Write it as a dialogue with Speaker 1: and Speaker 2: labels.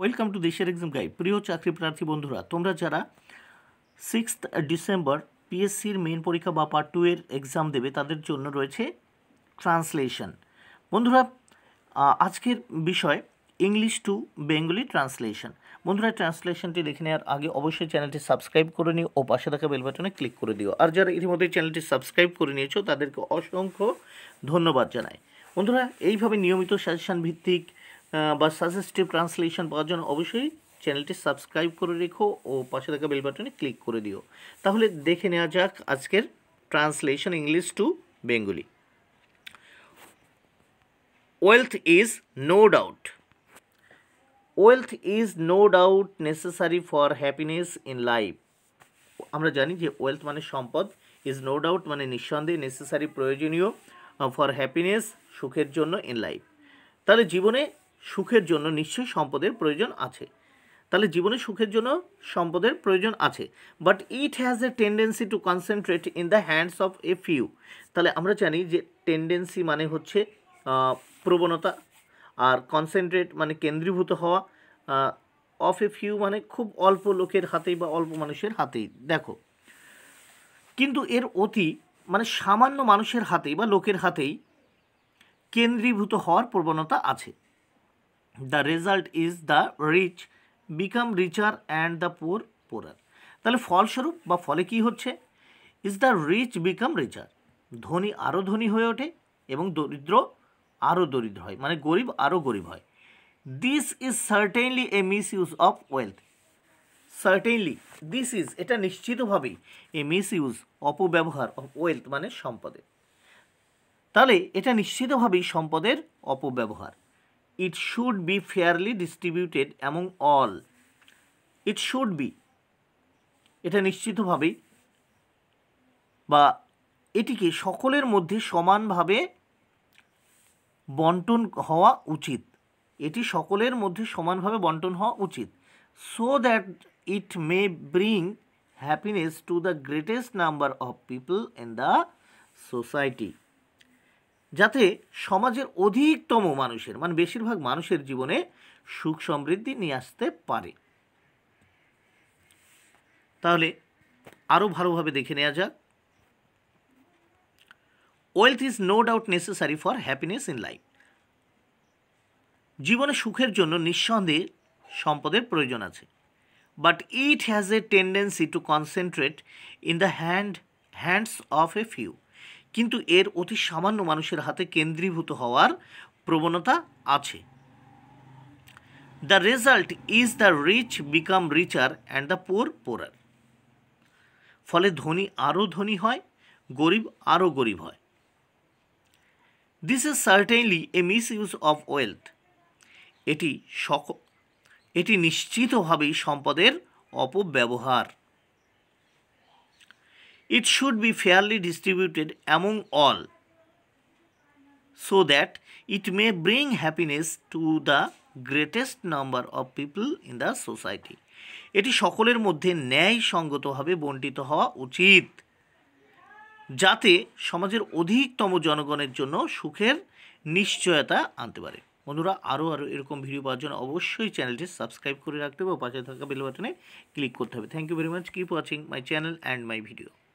Speaker 1: Welcome to দেশের exam guide প্রিয় চাকরি প্রার্থী বন্ধুরা তোমরা যারা সিক্সথ ডিসেম্বর পিএসসির মেন পরীক্ষা বা পার্ট টু এর এক্সাম দেবে তাদের জন্য রয়েছে ট্রান্সলেশন বন্ধুরা আজকের বিষয় ইংলিশ টু বেঙ্গলি ট্রান্সলেশন বন্ধুরা ট্রান্সলেশনটি দেখে নেওয়ার আগে অবশ্যই চ্যানেলটি সাবস্ক্রাইব করে নিও ও পাশে থাকা বেল বাটনে ক্লিক করে দিও আর যারা ইতিমধ্যে চ্যানেলটি সাবস্ক্রাইব করে নিয়েছো তাদেরকে অসংখ্য ধন্যবাদ জানাই বন্ধুরা এইভাবে নিয়মিত সাজেশান ভিত্তিক বা সাজেস্টিভ ট্রান্সলেশন পাওয়ার জন্য অবশ্যই চ্যানেলটি সাবস্ক্রাইব করে রেখো ও পাশে থাকা বেল বাটনে ক্লিক করে দিও তাহলে দেখে নেওয়া যাক আজকের translation English to Bengali wealth is no doubt wealth is no doubt necessary for happiness in life আমরা জানি যে ওয়েলথ মানে সম্পদ ইজ নো ডাউট মানে নিঃসন্দেহে নেসেসারি প্রয়োজনীয় ফর হ্যাপিনেস সুখের জন্য ইন লাইফ তাহলে জীবনে সুখের জন্য নিশ্চয়ই সম্পদের প্রয়োজন আছে তাহলে জীবনে সুখের জন্য সম্পদের প্রয়োজন আছে but it has a tendency to concentrate in the hands of a few তাহলে আমরা জানি যে টেন্ডেন্সি মানে হচ্ছে প্রবণতা আর কনসেন্ট্রেট মানে কেন্দ্রীভূত হওয়া অফ এ ফিউ মানে খুব অল্প লোকের হাতেই বা অল্প মানুষের হাতেই দেখো কিন্তু এর অতি মানে সামান্য মানুষের হাতেই বা লোকের হাতেই কেন্দ্রীভূত হওয়ার প্রবণতা আছে the result is the rich become richer and the poor poorer তাহলে ফলস্বরূপ বা ফলে কি হচ্ছে is the rich become richer ধনী আরও ধনী হয়ে ওঠে এবং দরিদ্র আরও দরিদ্র হয় মানে গরিব আরও গরিব হয় this is certainly a misuse of wealth certainly this is এটা নিশ্চিতভাবেই এ মিস ইউজ অপব্যবহার অফ ওয়েলথ মানে সম্পদের তাহলে এটা নিশ্চিতভাবেই সম্পদের অপব্যবহার it should be fairly distributed among all it should be এটা নিশ্চিতভাবেই বা এটিকে সকলের মধ্যে সমানভাবে বন্টন হওয়া উচিত এটি সকলের মধ্যে সমানভাবে বন্টন হওয়া উচিত so that it may bring happiness to the greatest number of people in the society যাতে সমাজের অধিকতম মানুষের মানে বেশিরভাগ মানুষের জীবনে সুখ সমৃদ্ধি নিয়ে আসতে পারে তাহলে আরও ভালোভাবে দেখে নেওয়া যাক wealth is no doubt necessary for happiness in life জীবনে সুখের জন্য নিঃসন্দেহে সম্পদের প্রয়োজন আছে but it has a tendency to concentrate in the hand hands of a few কিন্তু এর অতি সামান্য মানুষের হাতে কেন্দ্রীভূত হওয়ার প্রবণতা আছে the result is the rich become richer and the poor poorer ফলে ধনী আরও ধনী হয় গরিব আরও গরিব হয় this is certainly a misuse of wealth এটি সক এটি নিশ্চিতভাবেই সম্পদের অপব্যবহার It should be fairly distributed among all so that it may bring happiness to the greatest number of people in the society. এটি সকলের মধ্যে ন্যায়সঙ্গতভাবে বণ্টিত হওয়া উচিত যাতে সমাজের অধিকতম জনগণের জন্য সুখের নিশ্চয়তা আনতে পারে বন্ধুরা আরও আরও এরকম ভিডিও পাওয়ার জন্য অবশ্যই চ্যানেলটি সাবস্ক্রাইব করে রাখতে হবে ও পাশে থাকা বেল বাটনে ক্লিক করতে হবে thank you very much keep watching my channel and my video